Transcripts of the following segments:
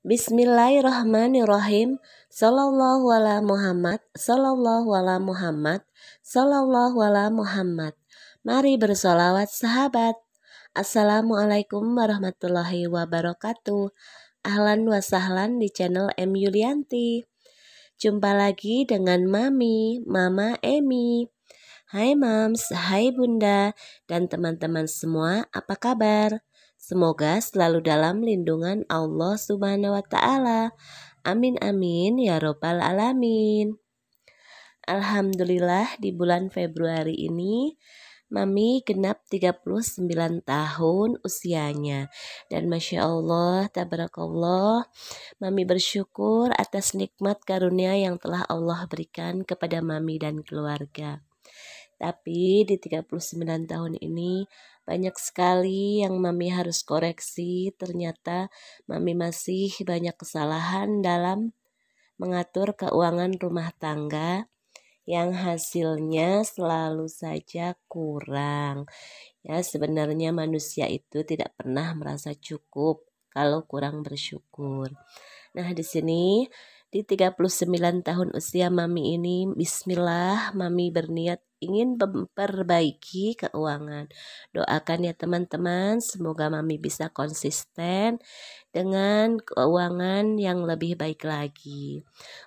Bismillahirrahmanirrahim. Sallallahu ala Muhammad, sallallahu ala Muhammad, sallallahu ala Muhammad. Mari bersolawat sahabat. Assalamualaikum warahmatullahi wabarakatuh. Ahlan wa sahlan di channel M Yulianti. Jumpa lagi dengan Mami, Mama Emi. Hai Mams, hai Bunda, dan teman-teman semua, apa kabar? Semoga selalu dalam lindungan Allah Subhanahu wa taala. Amin amin ya robbal alamin. Alhamdulillah di bulan Februari ini Mami genap 39 tahun usianya dan Masya Allah, Tabarakallah, Mami bersyukur atas nikmat karunia yang telah Allah berikan kepada Mami dan keluarga. Tapi di 39 tahun ini banyak sekali yang Mami harus koreksi. Ternyata Mami masih banyak kesalahan dalam mengatur keuangan rumah tangga yang hasilnya selalu saja kurang. Ya, sebenarnya manusia itu tidak pernah merasa cukup kalau kurang bersyukur. Nah, di sini di 39 tahun usia mami ini bismillah mami berniat ingin memperbaiki keuangan. Doakan ya teman-teman, semoga Mami bisa konsisten dengan keuangan yang lebih baik lagi.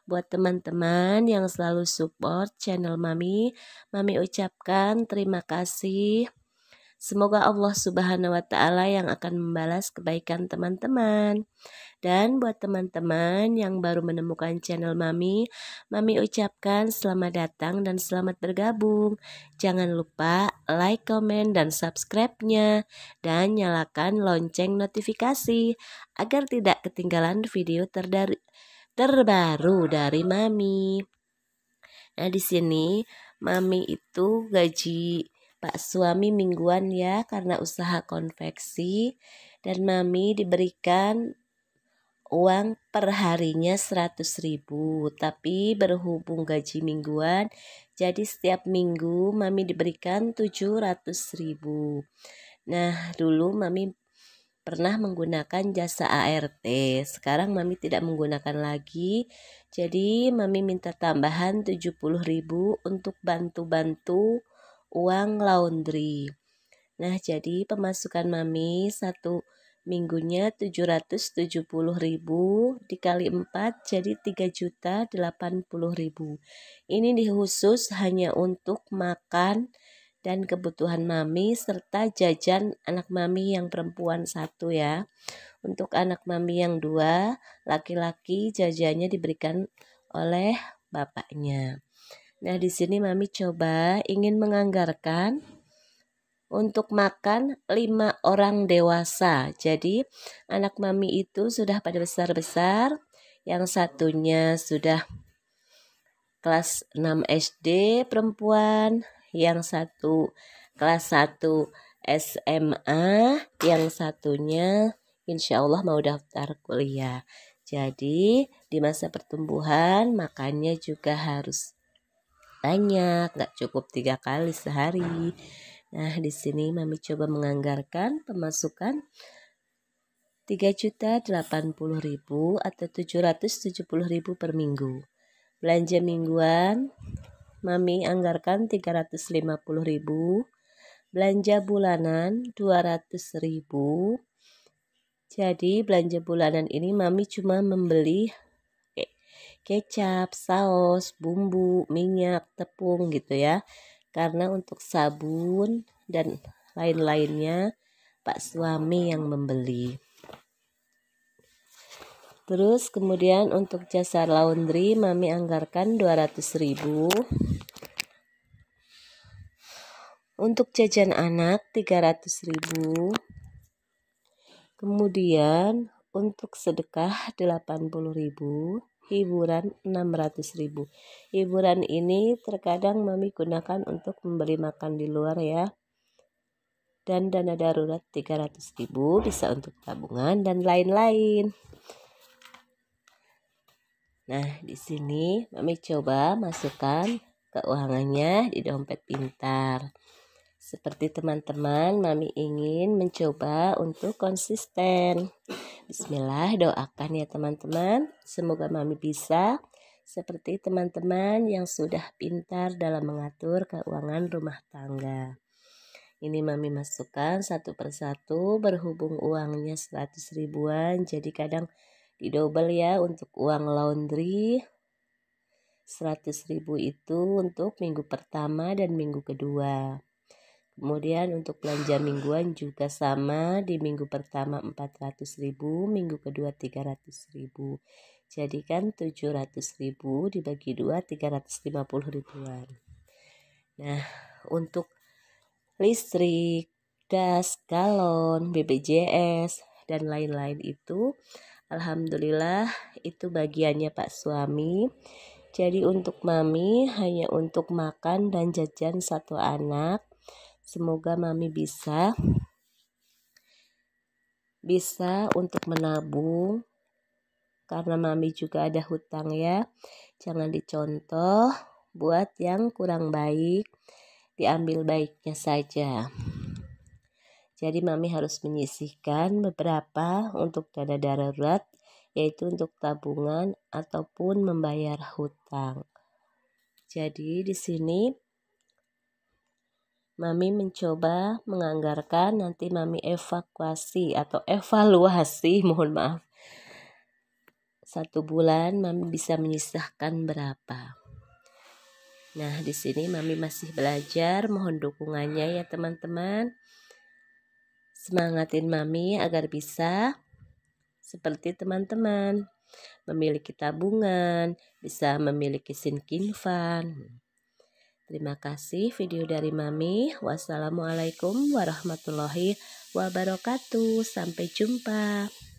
Buat teman-teman yang selalu support channel Mami, Mami ucapkan terima kasih. Semoga Allah Subhanahu wa taala yang akan membalas kebaikan teman-teman. Dan buat teman-teman yang baru menemukan channel Mami, Mami ucapkan selamat datang dan selamat bergabung. Jangan lupa like, comment dan subscribe-nya dan nyalakan lonceng notifikasi agar tidak ketinggalan video terdari terbaru dari Mami. Nah, di sini Mami itu gaji Pak suami mingguan ya karena usaha konveksi dan mami diberikan uang perharinya 100 ribu tapi berhubung gaji mingguan jadi setiap minggu mami diberikan 700 ribu nah dulu mami pernah menggunakan jasa ART. Sekarang Mami tidak menggunakan lagi. Jadi Mami minta tambahan 70 ribu untuk bantu-bantu uang laundry. Nah, jadi pemasukan mami satu minggunya 770.000 dikali 4 jadi 3.080.000. Ini dikhusus hanya untuk makan dan kebutuhan mami serta jajan anak mami yang perempuan satu ya. Untuk anak mami yang dua, laki-laki jajannya diberikan oleh bapaknya. Nah, di sini Mami coba ingin menganggarkan untuk makan lima orang dewasa. Jadi, anak Mami itu sudah pada besar-besar. Yang satunya sudah kelas 6 SD perempuan, yang satu kelas 1 SMA, yang satunya insya Allah mau daftar kuliah. Jadi, di masa pertumbuhan makannya juga harus banyak, nggak cukup tiga kali sehari. Nah, di sini Mami coba menganggarkan pemasukan juta ribu atau 770.000 per minggu. Belanja mingguan Mami anggarkan 350.000. Belanja bulanan 200.000. Jadi belanja bulanan ini Mami cuma membeli kecap, saus, bumbu, minyak, tepung gitu ya. Karena untuk sabun dan lain-lainnya Pak suami yang membeli. Terus kemudian untuk jasa laundry mami anggarkan 200.000. Untuk jajan anak 300.000. Kemudian untuk sedekah 80.000 hiburan 600.000. Hiburan ini terkadang Mami gunakan untuk membeli makan di luar ya. Dan dana darurat 300.000 bisa untuk tabungan dan lain-lain. Nah, di sini Mami coba masukkan keuangannya di dompet pintar. Seperti teman-teman, Mami ingin mencoba untuk konsisten. Bismillah, doakan ya teman-teman. Semoga Mami bisa seperti teman-teman yang sudah pintar dalam mengatur keuangan rumah tangga. Ini Mami masukkan satu persatu berhubung uangnya 100 ribuan jadi kadang didobel ya untuk uang laundry 100 ribu itu untuk minggu pertama dan minggu kedua. Kemudian untuk belanja mingguan juga sama di minggu pertama 400.000, minggu kedua 300.000. Jadikan 700.000 dibagi 2 350 ribuan. Nah, untuk listrik, gas, galon, BPJS dan lain-lain itu alhamdulillah itu bagiannya Pak suami. Jadi untuk mami hanya untuk makan dan jajan satu anak Semoga mami bisa bisa untuk menabung karena mami juga ada hutang ya. Jangan dicontoh buat yang kurang baik, diambil baiknya saja. Jadi mami harus menyisihkan beberapa untuk dana darurat yaitu untuk tabungan ataupun membayar hutang. Jadi di sini Mami mencoba menganggarkan nanti Mami evakuasi atau evaluasi, mohon maaf. Satu bulan Mami bisa menyisahkan berapa. Nah, di sini Mami masih belajar, mohon dukungannya ya teman-teman. Semangatin Mami agar bisa seperti teman-teman memiliki tabungan, bisa memiliki sinkin fund. Terima kasih video dari Mami. Wassalamualaikum warahmatullahi wabarakatuh. Sampai jumpa.